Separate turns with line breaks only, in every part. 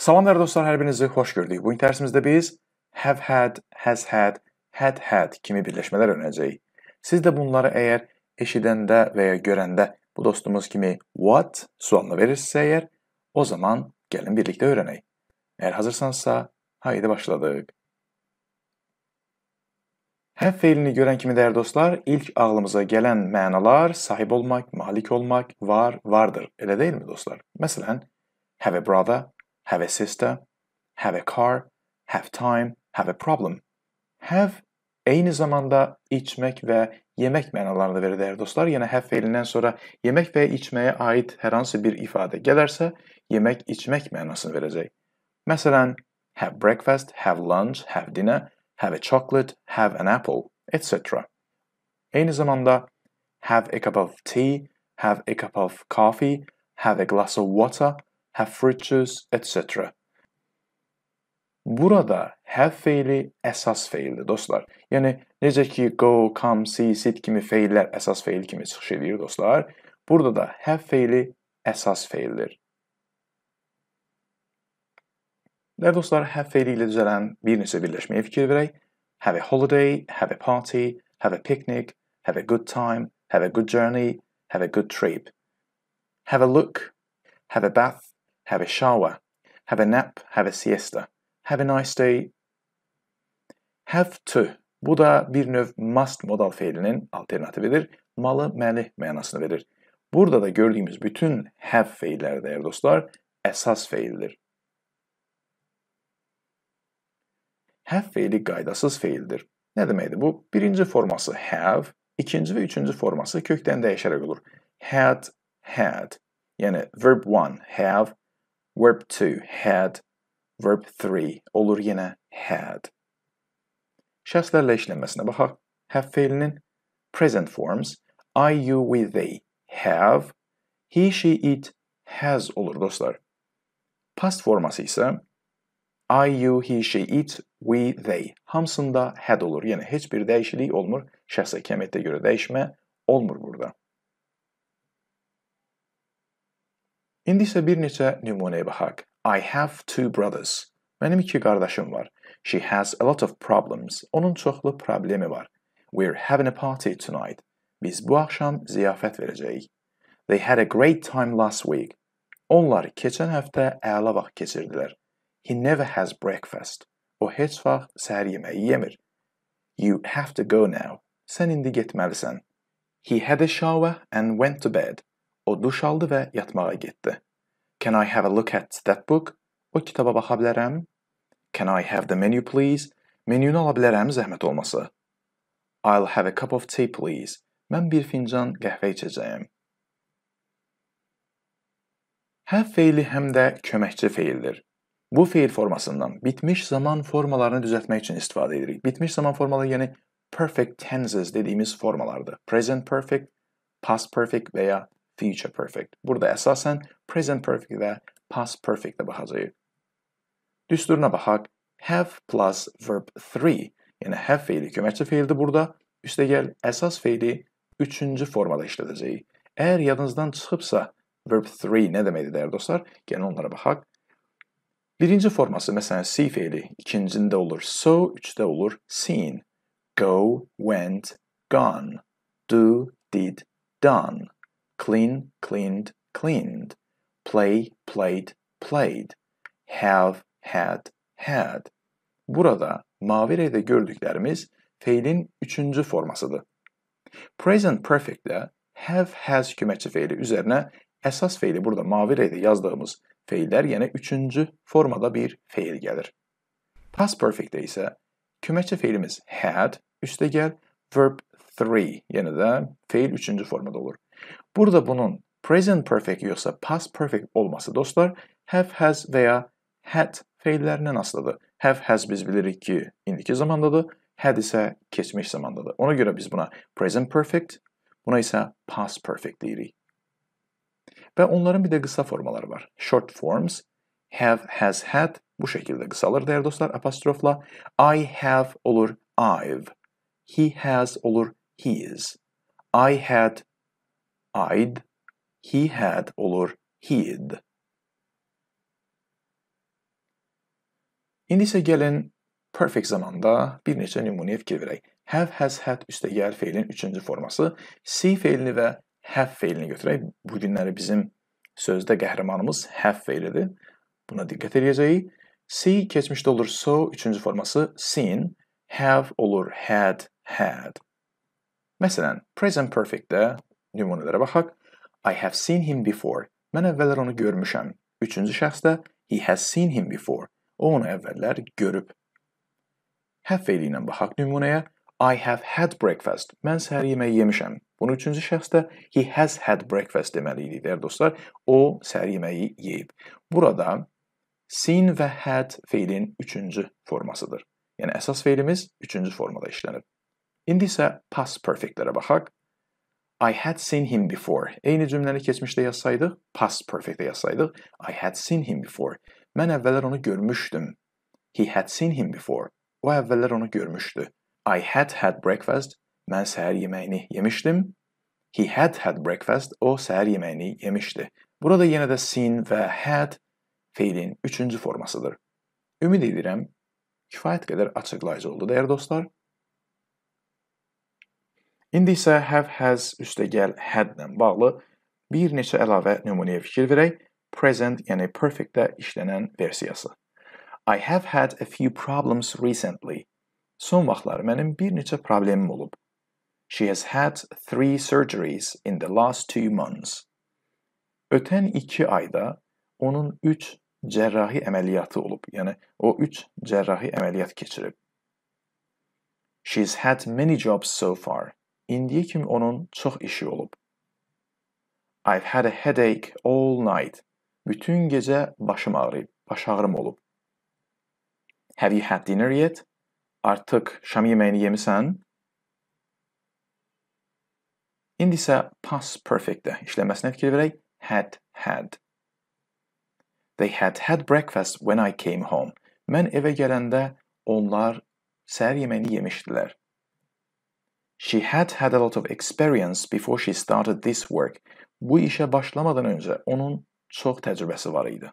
Salamlar dostlar, hər birinizi xoş gördük. Bu gün biz have had, has had, had had kimi birləşmələr öyrənəcəyik. Siz də bunları əgər eşidəndə və ya görəndə bu dostumuz kimi what sualını verirsə əgər, o zaman gəlin birlikdə öyrənək. Eğer hazırsanızsa haydi başladık. Have feilini görən kimi dəyər dostlar, ilk ağlımıza gələn mənalar sahib olmaq, malik olmaq, var, vardır. Elə deyilmi dostlar? Məsələn, have a brother, have a sister, have a car, have time, have a problem. Have aynı zamanda içmek ve yemek manalarını da verir değerli dostlar. Yine have fiilinden sonra yemek ve içmeye ait herhangi bir ifade gelirse yemek içmek manasını verecek. Mesela have breakfast, have lunch, have dinner, have a chocolate, have an apple, etc. Aynı zamanda have a cup of tea, have a cup of coffee, have a glass of water, Hafrichus, etc. Burada have feili əsas feildir dostlar. Yəni necə ki go, come, see, sit kimi feillər əsas feil kimi çıxış edir dostlar. Burada da have feili əsas feildir. Dəyərli dostlar, have feili ilə düzələn bir neçə birləşməyə fikir verək. Have a holiday, have a party, have a picnic, have a good time, have a good journey, have a good trip. Have a look, have a bath, have a shower, have a nap, have a siesta, have a nice day. Have to. Bu da bir növ must modal fiilinin alternatifidir. Malı, məli mənasını verir. Burada da gördüyümüz bütün have feilləri dəyər dostlar, əsas feildir. Have feili qaydasız feildir. Nə deməkdir bu? Birinci forması have, ikinci və üçüncü forması kökdən dəyişərək olur. Had, had. Yəni verb 1 have, Verb 2 had. Verb 3 olur yine had. Şahslarla işlenmesine bakar. Have fiilinin present forms I, you, we, they have. He, she, it has olur dostlar. Past forması ise I, you, he, she, it, we, they. Hamsında had olur. Yani bir değişiklik olmur. Şahsa kemete göre değişme olmur burada. İndi isə bir neçə nümunəyə baxaq. I have two brothers. Mənim iki qardaşım var. She has a lot of problems. Onun çoxlu problemi var. We're having a party tonight. Biz bu axşam ziyafət verəcəyik. They had a great time last week. Onlar keçən həftə əla vaxt keçirdilər. He never has breakfast. O heç vaxt səhər yeməyi yemir. You have to go now. Sən indi getməlisən. He had a shower and went to bed. O duş aldı və yatmağa getdi. Can I have a look at that book? O kitaba baxa bilərəm? Can I have the menu please? Menyunu ala bilərəm zəhmət olmasa? I'll have a cup of tea please. Mən bir fincan qəhvə içəcəyəm. Həm feili həm də köməkçi feildir. Bu feil formasından bitmiş zaman formalarını düzəltmək üçün istifadə edirik. Bitmiş zaman formaları yəni perfect tenses dediyimiz formalardır. Present perfect, past perfect və ya future perfect. Burada esasen present perfect ve past perfect'e bakacağız. Düsturuna bakak. Have plus verb 3. Yani have fiili köməkçi fiildi burada. Üste gel esas fiili üçüncü formada işlədəcəyik. Eğer yadınızdan çıxıbsa, verb 3 ne demedi dəyər dostlar? Gəlin onlara bak. Birinci forması, mesela see fiili ikincində olur so, üçdə olur seen. Go, went, gone. Do, did, done clean, cleaned, cleaned, play, played, played, have, had, had. Burada mavi reyde gördüklerimiz fiilin üçüncü formasıdır. Present Perfect'te have, has kümeçi fiili üzerine esas fiili burada mavi reyde yazdığımız fiiller yine üçüncü formada bir fiil gelir. Past Perfect'te ise kümeçi fiilimiz had, üstte gel, verb three yani da fiil üçüncü formada olur. Burada bunun present perfect yoksa past perfect olması dostlar have, has veya had fiillerinin aslıdır. Have, has biz bilirik ki indiki zamandadır. Had ise keçmiş zamandadır. Ona göre biz buna present perfect, buna ise past perfect deyirik. Ve onların bir de kısa formaları var. Short forms, have, has, had bu şekilde kısalır değerli dostlar apostrofla. I have olur I've. He has olur his. I had I'd, he had olur he'd. İndi isə gəlin perfect zamanda bir neçə nümunəyə fikir verək. Have has had üstəgəl feilin üçüncü forması see feilini və have feilini götürək. Bu günləri bizim sözdə qəhrəmanımız have feilidir. Buna diqqət edəcəyik. See keçmişdə olur so üçüncü forması seen, have olur had, had. Məsələn, present perfect-də nümunələrə baxaq. I have seen him before. Mən əvvəllər onu görmüşəm. Üçüncü şəxsdə he has seen him before. O onu əvvəllər görüb. Have feyli ilə baxaq nümunəyə. I have had breakfast. Mən səhər yeməyi yemişəm. Bunu üçüncü şəxsdə he has had breakfast deməli idi, dəyərli dostlar. O səhər yeməyi yeyib. Burada seen və had feilin üçüncü formasıdır. Yəni əsas feilimiz üçüncü formada işlənib. İndi isə uh, past perfectlərə baxaq. I had seen him before. Eyni cümləni keçmişdə yazsaydıq, past perfectdə yazsaydıq, I had seen him before. Mən əvvəllər onu görmüşdüm. He had seen him before. O əvvəllər onu görmüşdü. I had had breakfast. Mən səhər yeməyini yemişdim. He had had breakfast. O səhər yeməyini yemişdi. Burada yenə də seen və had feilin üçüncü formasıdır. Ümid edirəm, kifayət qədər açıqlayıcı oldu, dəyərli dostlar. İndi isə have has üstəgəl hadlə bağlı bir neçə əlavə nümunəyə fikir verək. Present, yəni perfectdə işlənən versiyası. I have had a few problems recently. Son vaxtlar mənim bir neçə problemim olub. She has had three surgeries in the last two months. Ötən iki ayda onun üç cərrahi əməliyyatı olub. Yəni, o üç cərrahi əməliyyat keçirib. She's had many jobs so far. İndiyə kimi onun çox işi olub. I've had a headache all night. Bütün gecə başım ağrıyıb, baş ağrım olub. Have you had dinner yet? Artıq şam yeməyini yemisən? İndi isə past perfect-də işləməsinə fikir verək. Had had. They had had breakfast when I came home. Mən evə gələndə onlar səhər yeməyini yemişdilər. She had had a lot of experience before she started this work. Bu işə başlamadan öncə onun çox təcrübəsi var idi.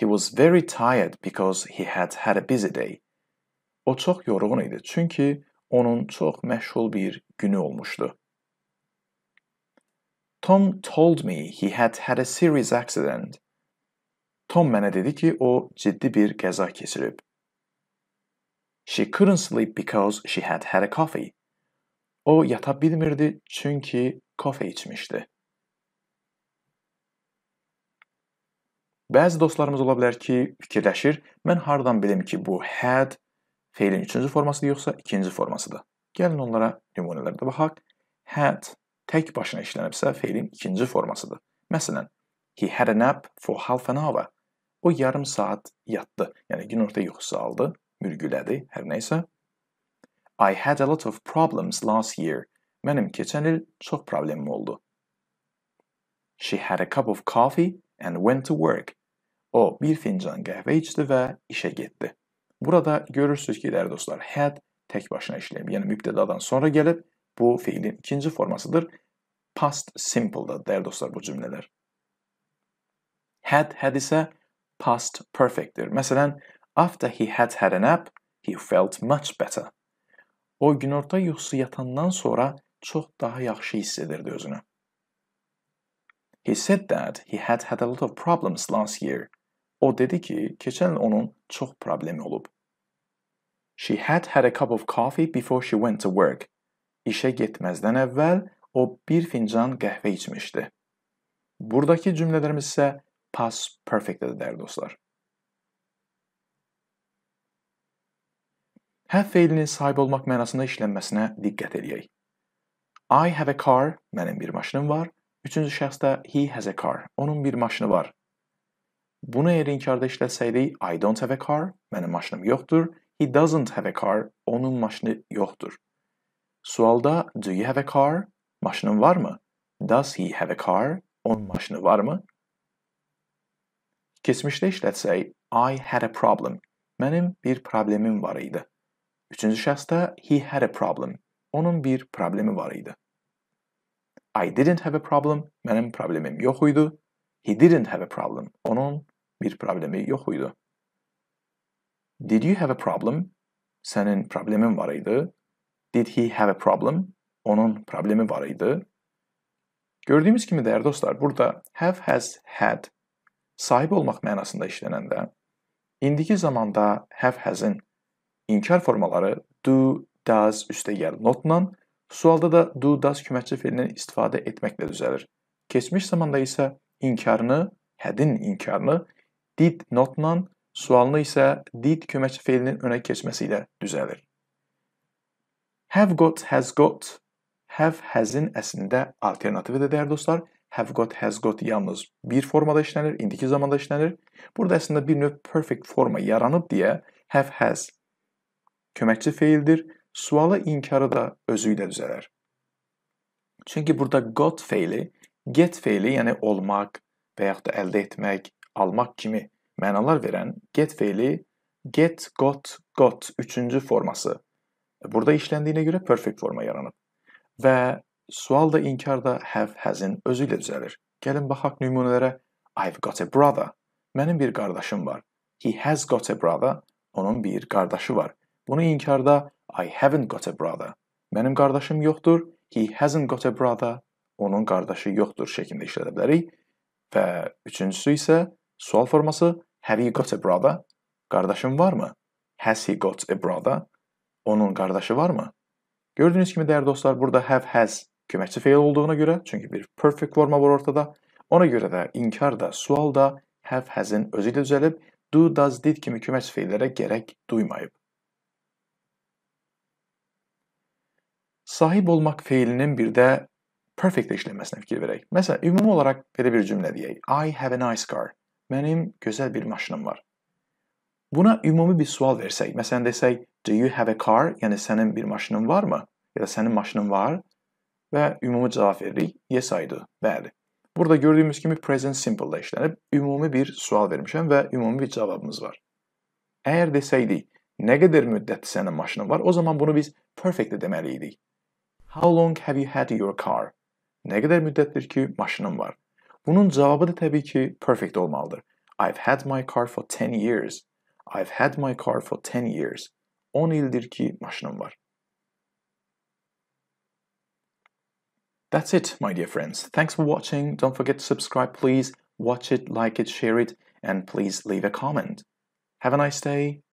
He was very tired because he had had a busy day. O çox yorğun idi çünki onun çox məşğul bir günü olmuşdu. Tom told me he had had a serious accident. Tom mənə dedi ki, o ciddi bir qəza keçirib. She couldn't sleep because she had had a coffee. O yata bilmirdi çünki kofe içmişdi. Bəzi dostlarımız ola bilər ki, fikirləşir, mən hardan bilim ki, bu had feilin üçüncü formasıdır yoxsa ikinci formasıdır. Gəlin onlara nümunələrdə baxaq. Had tək başına işlənibsə feilin ikinci formasıdır. Məsələn, he had a nap for half an hour. O yarım saat yatdı, yəni günorta yuxusu aldı. Mürgüledi her neyse. I had a lot of problems last year. Mənim keçən il çox problemim oldu. She had a cup of coffee and went to work. O bir fincan kahve içti ve işe gitti. Burada görürsüz ki, dəyərli dostlar, had tek başına işlem yani mübtədadan sonra gelip Bu fiilin ikinci formasıdır. Past simple'da da dostlar bu cümleler. Had had ise past perfect'tir. dir After he had had a nap, he felt much better. O günorta yuxusu yatandan sonra çox daha yaxşı hiss edirdi özünü. He said that he had had a lot of problems last year. O dedi ki, keçən il onun çox problemi olub. She had had a cup of coffee before she went to work. İşə getməzdən əvvəl o bir fincan qəhvə içmişdi. Buradakı cümlələrimiz isə past perfect-dədir, dostlar. Have feilinin sahib olmaq mənasında işlənməsinə diqqət eləyək. I have a car, mənim bir maşınım var. Üçüncü şəxsdə he has a car, onun bir maşını var. Bunu əgər inkarda işlətsəydik, I don't have a car, mənim maşınım yoxdur. He doesn't have a car, onun maşını yoxdur. Sualda do you have a car? Maşının varmı? Does he have a car? Onun maşını varmı? Keçmişdə işlətsək, I had a problem. Mənim bir problemim var idi. Üçüncü şəxsdə he had a problem. Onun bir problemi var idi. I didn't have a problem. Mənim problemim yox idi. He didn't have a problem. Onun bir problemi yox idi. Did you have a problem? Sənin problemin var idi. Did he have a problem? Onun problemi var idi. Gördüyümüz kimi dəyərli dostlar, burada have has had sahib olmaq mənasında işlənəndə indiki zamanda have has-in İnkar formaları do, does üstəgəl notla, sualda da do, does köməkçi felindən istifadə etməklə düzəlir. Keçmiş zamanda isə inkarını, hədin inkarını did notla, sualını isə did köməkçi felinin önə keçməsi ilə düzəlir. Have got, has got, have has-in əslində alternativi də dəyər dostlar. Have got, has got yalnız bir formada işlənir, indiki zamanda işlənir. Burada əslində bir növ perfect forma yaranıb deyə have has köməkçi feildir. Suala inkarı da özü ilə düzələr. Çünki burada got feili, get feili, yəni olmaq və yaxud da əldə etmək, almaq kimi mənalar verən get feili get, got, got üçüncü forması. Burada işləndiyinə görə perfect forma yaranıb. Və sual da inkar da have, has-in özü ilə düzəlir. Gəlin baxaq nümunələrə. I've got a brother. Mənim bir qardaşım var. He has got a brother. Onun bir qardaşı var. Bunu inkarda I haven't got a brother. Mənim qardaşım yoxdur. He hasn't got a brother. Onun qardaşı yoxdur şəklində işlədə bilərik. Və üçüncüsü isə sual forması Have you got a brother? Qardaşın varmı? Has he got a brother? Onun qardaşı varmı? Gördüyünüz kimi dəyərli dostlar, burada have has köməkçi feil olduğuna görə, çünki bir perfect forma var ortada. Ona görə də inkar da, sual da have has-in özü ilə düzəlib, do, does, did kimi köməkçi feillərə gərək duymayıb. sahib olmaq feilinin bir də perfect işlənməsinə fikir verək. Məsələn, ümumi olaraq belə bir cümlə deyək. I have a nice car. Mənim gözəl bir maşınım var. Buna ümumi bir sual versək, məsələn desək, do you have a car? Yəni sənin bir maşının varmı? Ya da sənin maşının var? Və ümumi cavab veririk, yes I do. Bəli. Burada gördüyümüz kimi present simple-da işlənib ümumi bir sual vermişəm və ümumi bir cavabımız var. Əgər desəydik, nə qədər müddətdir sənin maşının var, o zaman bunu biz perfect deməli idik. How long have you had your car? Ne kadar müddettir ki maşınım var? Bunun cevabı da tabii ki perfect olmalıdır. I've had my car for 10 years. I've had my car for 10 years. 10 yıldır ki maşınım var. That's it, my dear friends. Thanks for watching. Don't forget to subscribe, please. Watch it, like it, share it, and please leave a comment. Have a nice day.